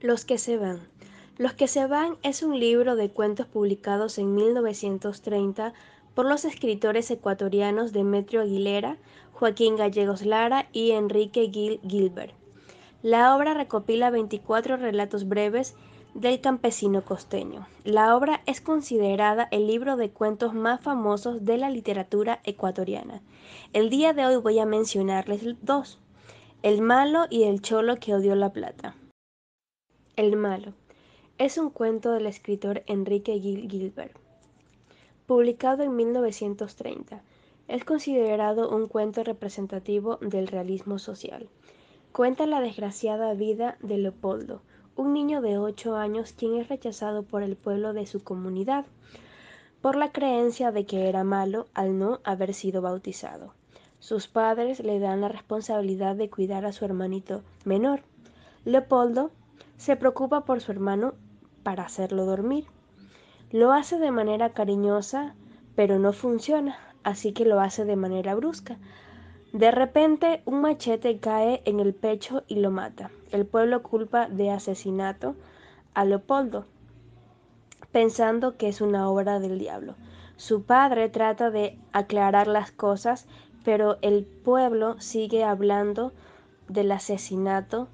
Los que se van. Los que se van es un libro de cuentos publicados en 1930 por los escritores ecuatorianos Demetrio Aguilera, Joaquín Gallegos Lara y Enrique Gil Gilbert. La obra recopila 24 relatos breves del campesino costeño. La obra es considerada el libro de cuentos más famosos de la literatura ecuatoriana. El día de hoy voy a mencionarles dos, El malo y el cholo que odió la plata. El Malo es un cuento del escritor Enrique Gilbert, publicado en 1930. Es considerado un cuento representativo del realismo social. Cuenta la desgraciada vida de Leopoldo, un niño de 8 años quien es rechazado por el pueblo de su comunidad por la creencia de que era malo al no haber sido bautizado. Sus padres le dan la responsabilidad de cuidar a su hermanito menor. Leopoldo se preocupa por su hermano para hacerlo dormir. Lo hace de manera cariñosa, pero no funciona, así que lo hace de manera brusca. De repente, un machete cae en el pecho y lo mata. El pueblo culpa de asesinato a Leopoldo, pensando que es una obra del diablo. Su padre trata de aclarar las cosas, pero el pueblo sigue hablando del asesinato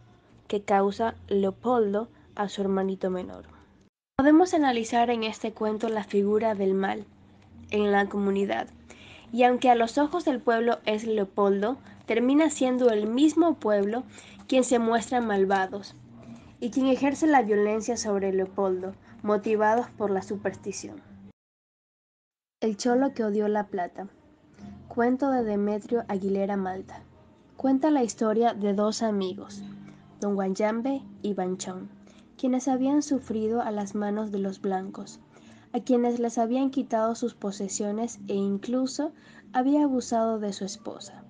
que causa Leopoldo a su hermanito menor. Podemos analizar en este cuento la figura del mal en la comunidad, y aunque a los ojos del pueblo es Leopoldo, termina siendo el mismo pueblo quien se muestra malvados y quien ejerce la violencia sobre Leopoldo, motivados por la superstición. El cholo que odió la plata. Cuento de Demetrio Aguilera Malta. Cuenta la historia de dos amigos, Guanyambe y Banchón, quienes habían sufrido a las manos de los blancos, a quienes les habían quitado sus posesiones e incluso había abusado de su esposa.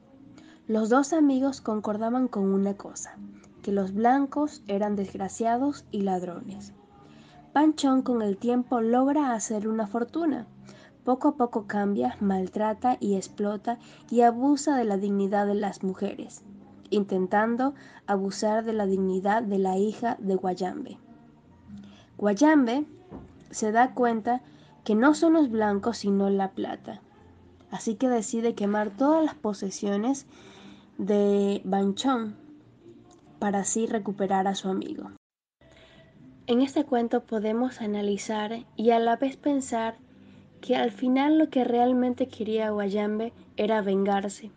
Los dos amigos concordaban con una cosa, que los blancos eran desgraciados y ladrones. Panchón con el tiempo logra hacer una fortuna. Poco a poco cambia, maltrata y explota y abusa de la dignidad de las mujeres intentando abusar de la dignidad de la hija de Guayambe. Guayambe se da cuenta que no son los blancos sino la plata, así que decide quemar todas las posesiones de Banchón para así recuperar a su amigo. En este cuento podemos analizar y a la vez pensar que al final lo que realmente quería Guayambe era vengarse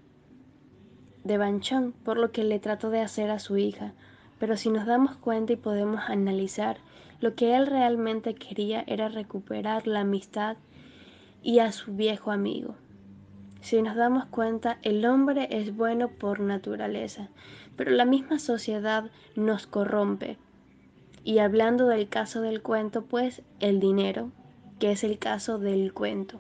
de Banchón por lo que le trató de hacer a su hija, pero si nos damos cuenta y podemos analizar, lo que él realmente quería era recuperar la amistad y a su viejo amigo. Si nos damos cuenta, el hombre es bueno por naturaleza, pero la misma sociedad nos corrompe. Y hablando del caso del cuento, pues el dinero, que es el caso del cuento.